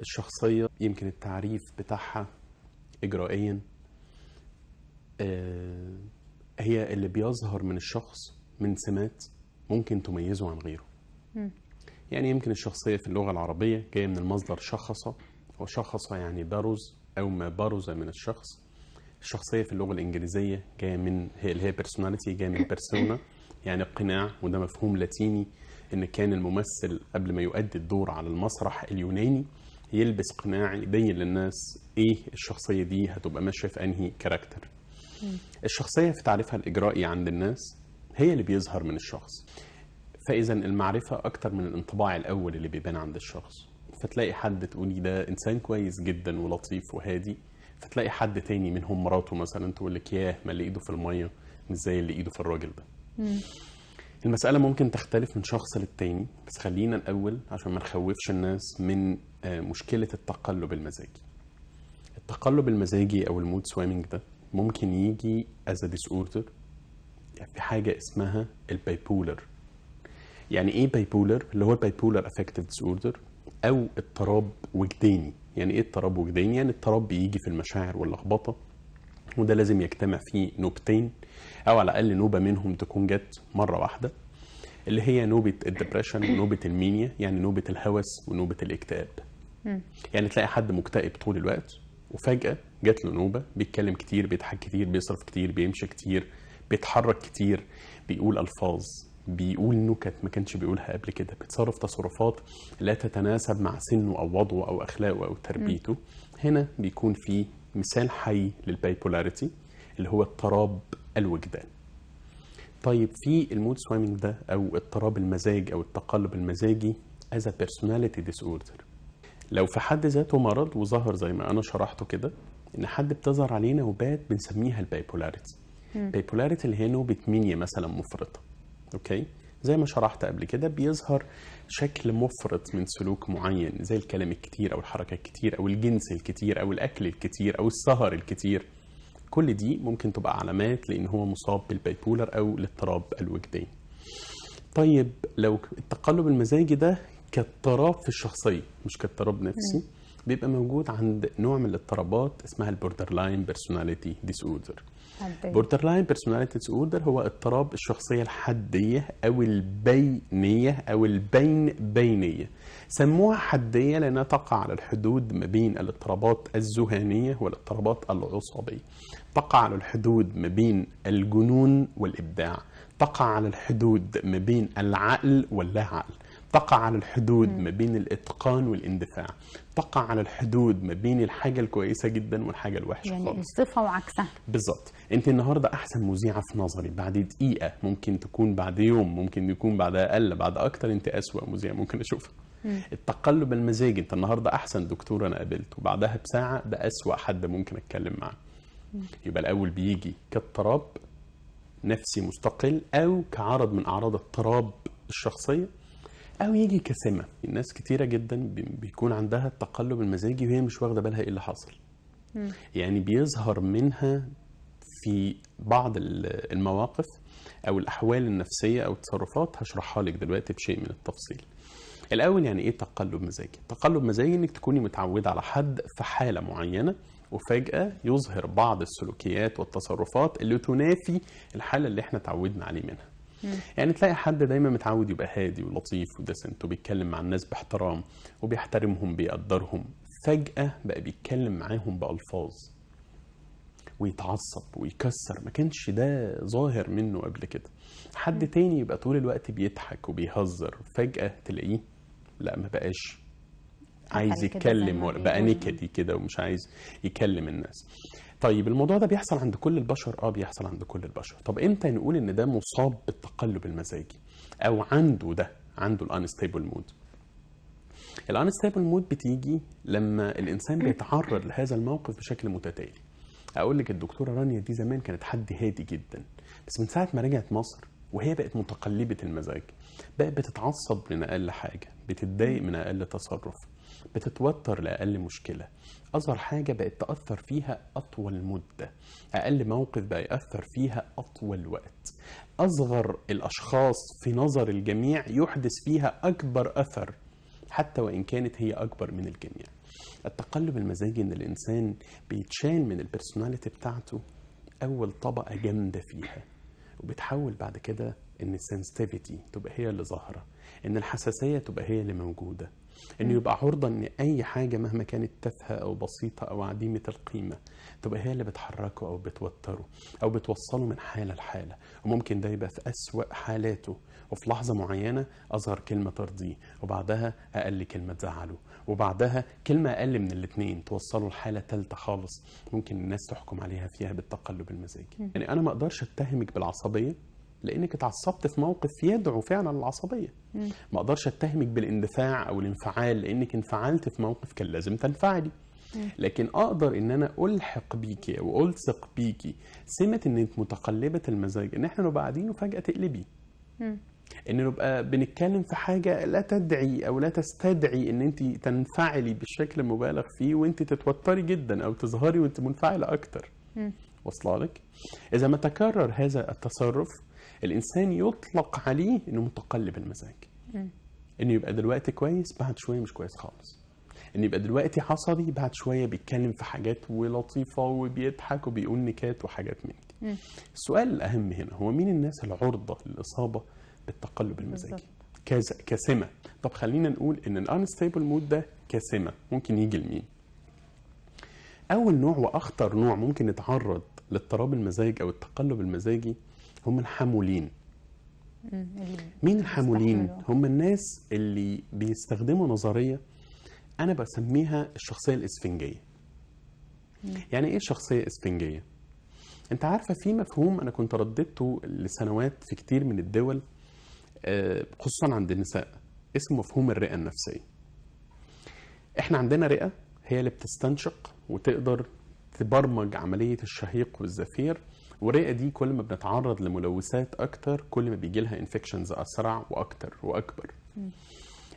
الشخصية يمكن التعريف بتاعها إجرائيا آه، هي اللي بيظهر من الشخص من سمات ممكن تميزه عن غيره م. يعني يمكن الشخصية في اللغة العربية جاية من المصدر شخص وشخص يعني برز أو ما برز من الشخص الشخصية في اللغة الإنجليزية جاية من هي اللي هي بيرسوناليتي جاية من بيرسونا يعني قناع وده مفهوم لاتيني إن كان الممثل قبل ما يؤدي الدور على المسرح اليوناني يلبس قناع يبين للناس ايه الشخصيه دي هتبقى ماشيه في انهي كاركتر الشخصيه في تعريفها الاجرائي عند الناس هي اللي بيظهر من الشخص فاذا المعرفه اكتر من الانطباع الاول اللي بيبان عند الشخص فتلاقي حد تقولي ده انسان كويس جدا ولطيف وهادي فتلاقي حد تاني منهم مراته مثلا تقول لك ياه ما اللي ايده في الميه مش زي اللي ايده في الراجل ده المسألة ممكن تختلف من شخص للتاني بس خلينا الأول عشان ما نخوفش الناس من آه، مشكله التقلب المزاجي التقلب المزاجي او المود سويمنج ده ممكن يجي a ديسوردر يعني في حاجه اسمها البايبولر يعني ايه بايبولر اللي هو البايبولر افكتيف ديسوردر او اضطراب وجداني يعني ايه اضطراب وجداني يعني اضطراب بيجي في المشاعر واللخبطه وده لازم يجتمع فيه نوبتين او على الاقل نوبه منهم تكون جت مره واحده اللي هي نوبه الدبريشن ونوبه المينيا يعني نوبه الهوس ونوبه الاكتئاب م. يعني تلاقي حد مكتئب طول الوقت وفجاه جات له نوبه بيتكلم كتير بيضحك كتير بيصرف كتير بيمشي كتير بيتحرك كتير بيقول الفاظ بيقول نكت ما كانش بيقولها قبل كده بيتصرف تصرفات لا تتناسب مع سنه او وضعه او اخلاقه او تربيته م. هنا بيكون في مثال حي للبايبولاريتي اللي هو اضطراب الوجدان طيب في المود سويمنج ده او اضطراب المزاج او التقلب المزاجي از بيرسوناليتي ديسوردر لو في حد ذاته مرض وظهر زي ما انا شرحته كده ان حد بتظهر عليه نوبات بنسميها البايبولاريتي البايبولاريتي اللي هي نوبه مينيا مثلا مفرطه اوكي زي ما شرحت قبل كده بيظهر شكل مفرط من سلوك معين زي الكلام الكتير او الحركه الكتير او الجنس الكتير او الاكل الكتير او السهر الكتير كل دي ممكن تبقى علامات لان هو مصاب بالبايبولر او الاضطراب الوجداني طيب لو التقلب المزاجي ده كاضطراب في الشخصيه مش كاضطراب نفسي بيبقى موجود عند نوع من الاضطرابات اسمها البوردر لاين بيرسوناليتي ديس اوردر بوردر لاين بيرسوناليتي ديس اوردر هو اضطراب الشخصيه الحديه او البينيه او البين بينيه سموها حديه لانها تقع على الحدود ما بين الاضطرابات الذهانيه والاضطرابات العصبيه تقع على الحدود ما بين الجنون والابداع تقع على الحدود ما بين العقل واللا عقل تقع على الحدود ما بين الاتقان والاندفاع تقع على الحدود ما بين الحاجه الكويسه جدا والحاجه الوحشه يعني خالص الصفه وعكسها بالظبط انت النهارده احسن مذيعه في نظري بعد دقيقه ممكن تكون بعد يوم ممكن يكون بعد اقل بعد اكتر انت اسوا مذيع ممكن اشوفها التقلب المزاجي انت النهارده احسن دكتور انا قابلته بعدها بساعه ده اسوا حد ممكن اتكلم معاه يبقى الاول بيجي كاضطراب نفسي مستقل او كعرض من اعراض اضطراب الشخصيه او يجي كسمه الناس كتيره جدا بيكون عندها التقلب المزاجي وهي مش واخده بالها ايه اللي حاصل م. يعني بيظهر منها في بعض المواقف او الاحوال النفسيه او التصرفات هشرحها لك دلوقتي بشيء من التفصيل الاول يعني ايه تقلب مزاجي تقلب مزاجي انك تكوني متعوده على حد في حاله معينه وفجاه يظهر بعض السلوكيات والتصرفات اللي تنافي الحاله اللي احنا تعودنا عليه منها يعني تلاقي حد دايما متعود يبقى هادي ولطيف ودسنت وبيتكلم مع الناس باحترام وبيحترمهم بيقدرهم فجأة بقى بيتكلم معاهم بألفاظ ويتعصب ويكسر ما كانش ده ظاهر منه قبل كده حد تاني يبقى طول الوقت بيضحك وبيهزر فجأة تلاقيه لا ما بقاش عايز يتكلم ولا بقى نكدي كده ومش عايز يكلم الناس طيب الموضوع ده بيحصل عند كل البشر اه بيحصل عند كل البشر طب امتى نقول ان ده مصاب بالتقلب المزاجي او عنده ده عنده الانستابل مود الانستابل مود بتيجي لما الانسان بيتعرض لهذا الموقف بشكل متتالي اقول لك الدكتوره رانيا دي زمان كانت حد هادي جدا بس من ساعه ما رجعت مصر وهي بقت متقلبة المزاج بقت بتتعصب من أقل حاجة بتتضايق من أقل تصرف بتتوتر لأقل مشكلة أصغر حاجة بقت تأثر فيها أطول مدة أقل موقف بقى يأثر فيها أطول وقت أصغر الأشخاص في نظر الجميع يحدث فيها أكبر أثر حتى وإن كانت هي أكبر من الجميع التقلب المزاجي إن الإنسان بيتشال من البرسوناليتي بتاعته أول طبقة جامدة فيها وبتحول بعد كده ان السنسيتيفيتي تبقى هي اللي ظاهره ان الحساسيه تبقى هي اللي موجوده انه يبقى عرضه ان اي حاجه مهما كانت تافهه او بسيطه او عديمه القيمه تبقى هي اللي بتحركه او بتوتره او بتوصله من حاله لحاله وممكن ده يبقى في اسوا حالاته وفي لحظه معينه اظهر كلمه ترضيه وبعدها اقل كلمه تزعله وبعدها كلمه اقل من الاثنين توصله لحاله ثالثه خالص ممكن الناس تحكم عليها فيها بالتقلب المزاجي يعني انا ما اقدرش اتهمك بالعصبيه لانك اتعصبت في موقف يدعو فعلا للعصبيه ما اقدرش اتهمك بالاندفاع او الانفعال لانك انفعلت في موقف كان لازم تنفعلي لكن اقدر ان انا الحق بيكي او الصق بيكي سمه انك متقلبه المزاج ان احنا نبقى قاعدين وفجاه تقلبي ان نبقى بنتكلم في حاجه لا تدعي او لا تستدعي ان انت تنفعلي بالشكل المبالغ فيه وانت تتوتري جدا او تظهري وانت منفعله اكتر واصلالك لك اذا ما تكرر هذا التصرف الانسان يطلق عليه انه متقلب المزاج انه يبقى دلوقتي كويس بعد شويه مش كويس خالص انه يبقى دلوقتي حصري بعد شويه بيتكلم في حاجات ولطيفه وبيضحك وبيقول نكات وحاجات من دي السؤال الاهم هنا هو مين الناس العرضه للاصابه بالتقلب المزاجي كسمه طب خلينا نقول ان الانستيبل مود ده كسمه ممكن يجي لمين اول نوع واخطر نوع ممكن يتعرض لاضطراب المزاج او التقلب المزاجي هم الحامولين مين الحامولين هم الناس اللي بيستخدموا نظرية أنا بسميها الشخصية الإسفنجية يعني إيه شخصيه اسفنجيه أنت عارفة في مفهوم أنا كنت رددته لسنوات في كتير من الدول آه، خصوصا عند النساء اسمه مفهوم الرئة النفسية إحنا عندنا رئة هي اللي بتستنشق وتقدر تبرمج عملية الشهيق والزفير الورقه دي كل ما بنتعرض لملوثات اكتر كل ما بيجي لها انفكشنز اسرع واكتر واكبر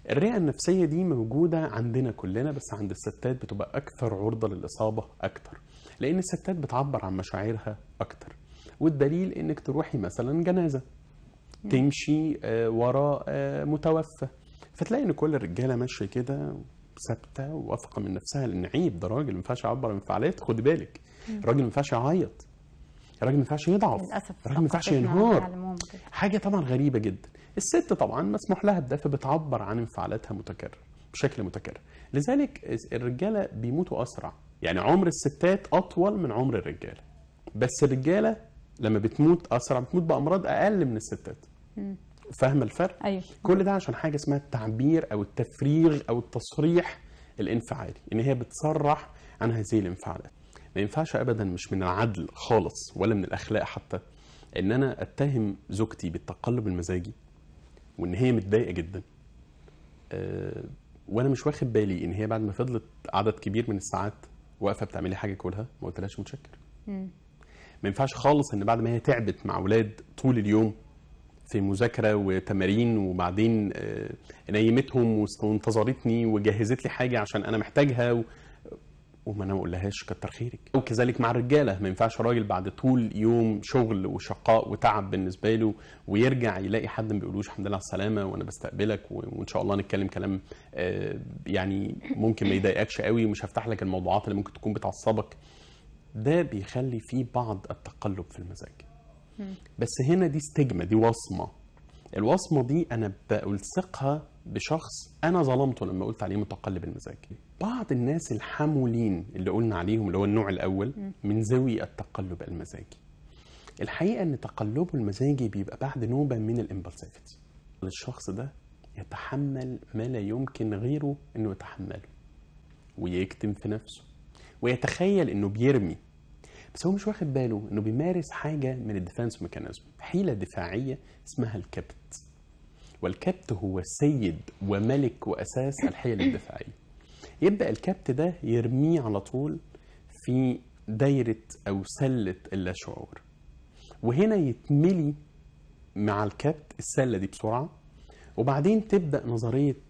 الرئه النفسيه دي موجوده عندنا كلنا بس عند الستات بتبقى اكثر عرضه للاصابه اكتر لان الستات بتعبر عن مشاعرها اكتر والدليل انك تروحي مثلا جنازه تمشي آه، وراء آه، متوفى فتلاقي ان كل الرجاله ماشيه كده ثابته واثقه من نفسها لان عيب ده راجل ما ينفعش يعبر عن انفعالاته خد بالك الراجل ما ينفعش يعيط الراجل ما ينفعش يضعف الراجل ما ينفعش ينهار حاجه طبعا غريبه جدا الست طبعا مسموح لها بده فبتعبر عن انفعالاتها متكرر بشكل متكرر لذلك الرجاله بيموتوا اسرع يعني عمر الستات اطول من عمر الرجاله بس الرجاله لما بتموت اسرع بتموت بامراض اقل من الستات فاهمه الفرق أيوة. كل ده عشان حاجه اسمها التعبير او التفريغ او التصريح الانفعالي ان هي بتصرح عن هذه الانفعالات ما ينفعش ابدا مش من العدل خالص ولا من الاخلاق حتى ان انا اتهم زوجتي بالتقلب المزاجي وان هي متضايقه جدا أه وانا مش واخد بالي ان هي بعد ما فضلت عدد كبير من الساعات واقفه بتعملي حاجه كلها ما قلتلهاش متشكر ما ينفعش خالص ان بعد ما هي تعبت مع اولاد طول اليوم في مذاكره وتمارين وبعدين آه، نيمتهم وانتظرتني وجهزت لي حاجه عشان انا محتاجها وما انا ما اقولهاش كتر خيرك وكذلك مع الرجاله ما ينفعش راجل بعد طول يوم شغل وشقاء وتعب بالنسبه له ويرجع يلاقي حد ما بيقولوش الحمد لله على السلامه وانا بستقبلك وان شاء الله نتكلم كلام آه، يعني ممكن ما يضايقكش قوي ومش هفتح لك الموضوعات اللي ممكن تكون بتعصبك ده بيخلي في بعض التقلب في المزاج بس هنا دي ستيجما دي وصمه الوصمه دي انا بلصقها بشخص انا ظلمته لما قلت عليه متقلب المزاج بعض الناس الحمولين اللي قلنا عليهم اللي هو النوع الاول من ذوي التقلب المزاجي الحقيقه ان تقلبه المزاجي بيبقى بعد نوبه من الامبلسيفيتي الشخص ده يتحمل ما لا يمكن غيره انه يتحمله ويكتم في نفسه ويتخيل انه بيرمي بس هو مش واخد باله انه بيمارس حاجه من الديفنس ميكانيزم حيله دفاعيه اسمها الكبت والكبت هو سيد وملك وأساس الحيل الدفاعية يبدأ الكبت ده يرميه على طول في دايرة أو سلة اللاشعور وهنا يتملي مع الكبت السلة دي بسرعة وبعدين تبدأ نظرية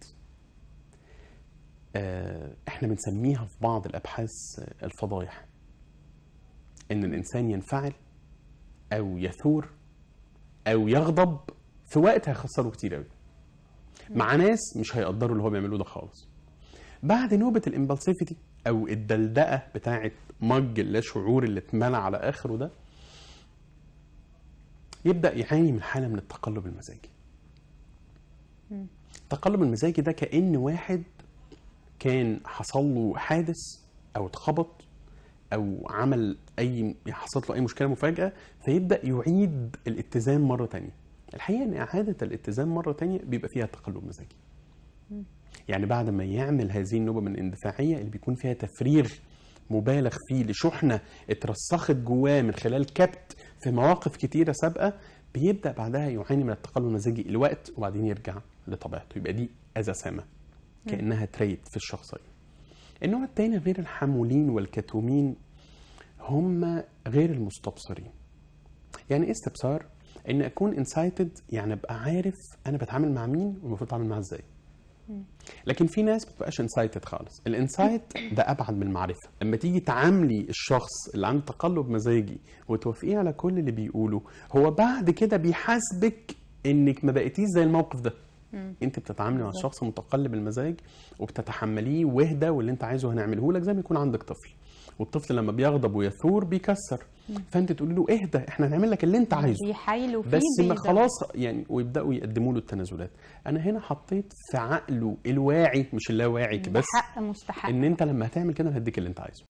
آه، احنا بنسميها في بعض الأبحاث الفضايح ان الإنسان ينفعل أو يثور أو يغضب في وقت هيخسره كتير قوي مع ناس مش هيقدروا اللي هو بيعملوه ده خالص بعد نوبه الامبالسيفيتي او الدلدقه بتاعه مج اللا شعور اللي اتملى على اخره ده يبدا يعاني من حاله من التقلب المزاجي التقلب المزاجي ده كان واحد كان حصل له حادث او اتخبط او عمل اي حصلت له اي مشكله مفاجاه فيبدا يعيد الاتزان مره تانية الحقيقه ان اعاده الاتزان مره تانية بيبقى فيها تقلب مزاجي يعني بعد ما يعمل هذه النوبه من الاندفاعيه اللي بيكون فيها تفريغ مبالغ فيه لشحنه اترسخت جواه من خلال كبت في مواقف كتيره سابقه بيبدا بعدها يعاني من التقلب المزاجي لوقت وبعدين يرجع لطبيعته يبقى دي اذى سامه كانها تريد في الشخصيه النوع الثاني غير الحمولين والكتومين هم غير المستبصرين يعني ايه استبصار ان اكون انسايتد يعني ابقى عارف انا بتعامل مع مين والمفروض اتعامل معاه ازاي لكن في ناس ما بتبقاش انسايتد خالص الانسايت ده ابعد من المعرفه لما تيجي تعاملي الشخص اللي عنده تقلب مزاجي وتوافقيه على كل اللي بيقوله هو بعد كده بيحاسبك انك ما بقيتيش زي الموقف ده انت بتتعاملي مع شخص متقلب المزاج وبتتحمليه وهدى واللي انت عايزه هنعمله لك زي ما يكون عندك طفل والطفل لما بيغضب ويثور بيكسر فانت تقولي له اهدى احنا هنعمل لك اللي انت عايزه فيه بس ما خلاص يعني ويبداوا يقدموا له التنازلات انا هنا حطيت في عقله الواعي مش اللاواعي بس حق مستحق ان انت لما هتعمل كده هديك اللي انت عايزه